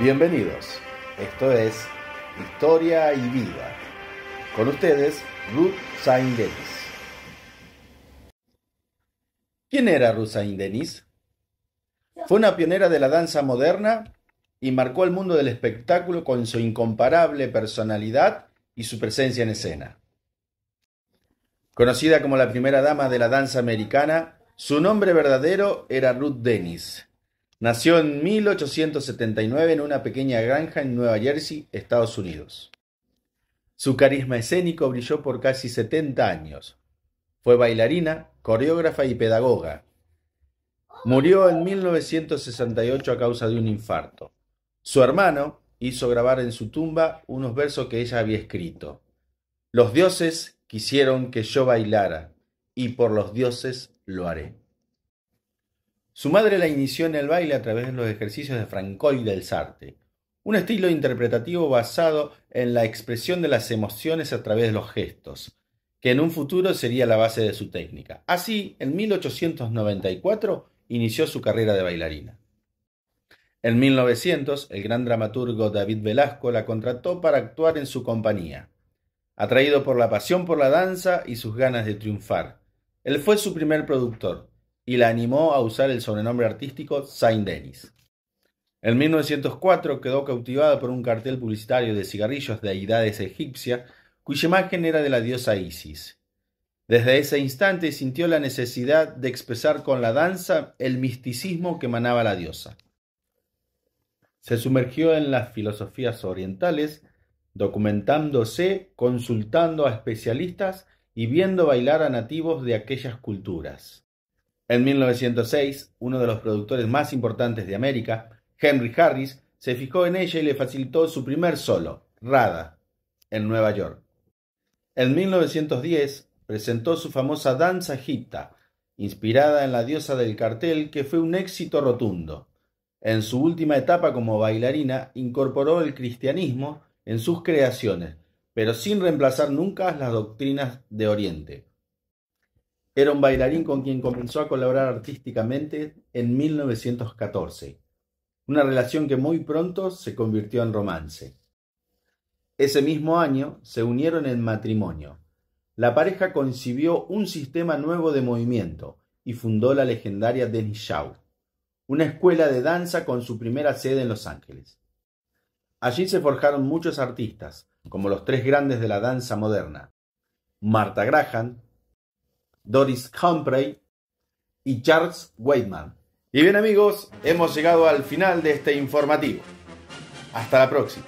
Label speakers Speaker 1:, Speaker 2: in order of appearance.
Speaker 1: Bienvenidos, esto es Historia y Vida. Con ustedes, Ruth Saint Denis. ¿Quién era Ruth Saint Denis? Fue una pionera de la danza moderna y marcó el mundo del espectáculo con su incomparable personalidad y su presencia en escena. Conocida como la primera dama de la danza americana, su nombre verdadero era Ruth Dennis Nació en 1879 en una pequeña granja en Nueva Jersey, Estados Unidos. Su carisma escénico brilló por casi 70 años. Fue bailarina, coreógrafa y pedagoga. Murió en 1968 a causa de un infarto. Su hermano hizo grabar en su tumba unos versos que ella había escrito. Los dioses quisieron que yo bailara, y por los dioses lo haré. Su madre la inició en el baile a través de los ejercicios de Francois del Sarte, un estilo interpretativo basado en la expresión de las emociones a través de los gestos, que en un futuro sería la base de su técnica. Así, en 1894 inició su carrera de bailarina. En 1900, el gran dramaturgo David Velasco la contrató para actuar en su compañía. Atraído por la pasión por la danza y sus ganas de triunfar, él fue su primer productor, y la animó a usar el sobrenombre artístico Saint Denis. En 1904 quedó cautivada por un cartel publicitario de cigarrillos de deidades egipcia, cuya imagen era de la diosa Isis. Desde ese instante sintió la necesidad de expresar con la danza el misticismo que emanaba la diosa. Se sumergió en las filosofías orientales, documentándose, consultando a especialistas y viendo bailar a nativos de aquellas culturas. En 1906, uno de los productores más importantes de América, Henry Harris, se fijó en ella y le facilitó su primer solo, Rada, en Nueva York. En 1910 presentó su famosa Danza Egipta, inspirada en la diosa del cartel, que fue un éxito rotundo. En su última etapa como bailarina, incorporó el cristianismo en sus creaciones, pero sin reemplazar nunca las doctrinas de Oriente. Era un bailarín con quien comenzó a colaborar artísticamente en 1914, una relación que muy pronto se convirtió en romance. Ese mismo año se unieron en matrimonio. La pareja concibió un sistema nuevo de movimiento y fundó la legendaria Denis Shaw, una escuela de danza con su primera sede en Los Ángeles. Allí se forjaron muchos artistas, como los tres grandes de la danza moderna, Marta Graham, Doris Humphrey y Charles Weidman. Y bien amigos, hemos llegado al final de este informativo. Hasta la próxima.